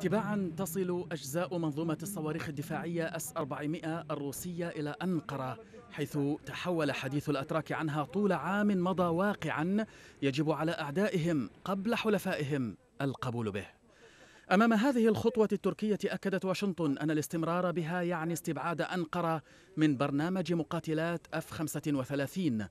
تباعا تصل أجزاء منظومة الصواريخ الدفاعية أس 400 الروسية إلى أنقرة حيث تحول حديث الأتراك عنها طول عام مضى واقعا يجب على أعدائهم قبل حلفائهم القبول به أمام هذه الخطوة التركية أكدت واشنطن أن الاستمرار بها يعني استبعاد أنقرة من برنامج مقاتلات اف 35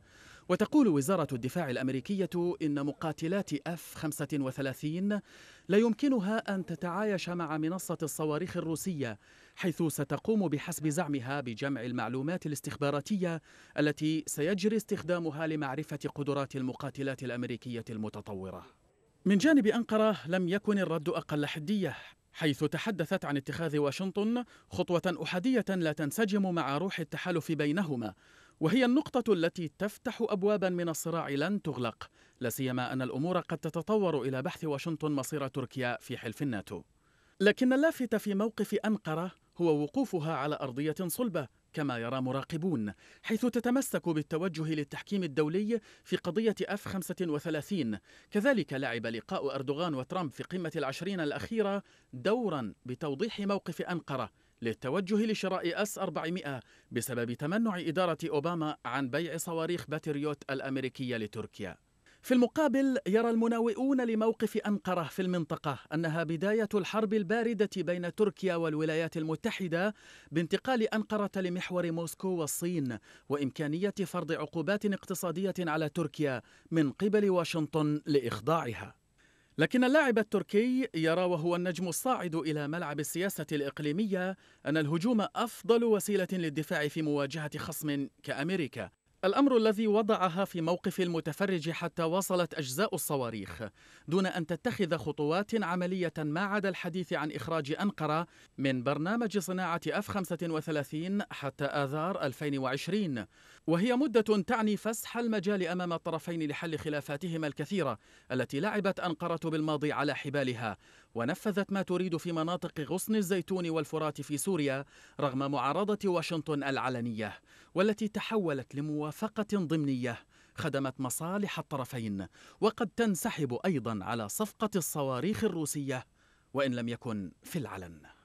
وتقول وزارة الدفاع الأمريكية إن مقاتلات اف 35 لا يمكنها أن تتعايش مع منصة الصواريخ الروسية حيث ستقوم بحسب زعمها بجمع المعلومات الاستخباراتية التي سيجري استخدامها لمعرفة قدرات المقاتلات الأمريكية المتطورة من جانب أنقرة لم يكن الرد أقل حدية حيث تحدثت عن اتخاذ واشنطن خطوة أحادية لا تنسجم مع روح التحالف بينهما وهي النقطة التي تفتح أبوابا من الصراع لن تغلق لا سيما أن الأمور قد تتطور إلى بحث واشنطن مصير تركيا في حلف الناتو لكن اللافت في موقف أنقرة هو وقوفها على أرضية صلبة كما يرى مراقبون حيث تتمسك بالتوجه للتحكيم الدولي في قضية أف 35 كذلك لعب لقاء أردوغان وترامب في قمة العشرين الأخيرة دورا بتوضيح موقف أنقرة للتوجه لشراء أس 400 بسبب تمنع إدارة أوباما عن بيع صواريخ باتريوت الأمريكية لتركيا في المقابل يرى المناوئون لموقف أنقرة في المنطقة أنها بداية الحرب الباردة بين تركيا والولايات المتحدة بانتقال أنقرة لمحور موسكو والصين وإمكانية فرض عقوبات اقتصادية على تركيا من قبل واشنطن لإخضاعها لكن اللاعب التركي يرى وهو النجم الصاعد الى ملعب السياسه الاقليميه ان الهجوم افضل وسيله للدفاع في مواجهه خصم كامريكا الأمر الذي وضعها في موقف المتفرج حتى وصلت أجزاء الصواريخ دون أن تتخذ خطوات عملية ما عدا الحديث عن إخراج أنقرة من برنامج صناعة أف 35 حتى آذار 2020 وهي مدة تعني فسح المجال أمام الطرفين لحل خلافاتهما الكثيرة التي لعبت أنقرة بالماضي على حبالها ونفذت ما تريد في مناطق غصن الزيتون والفرات في سوريا رغم معارضة واشنطن العلنية والتي تحولت لموافقة ضمنية خدمت مصالح الطرفين وقد تنسحب أيضا على صفقة الصواريخ الروسية وإن لم يكن في العلن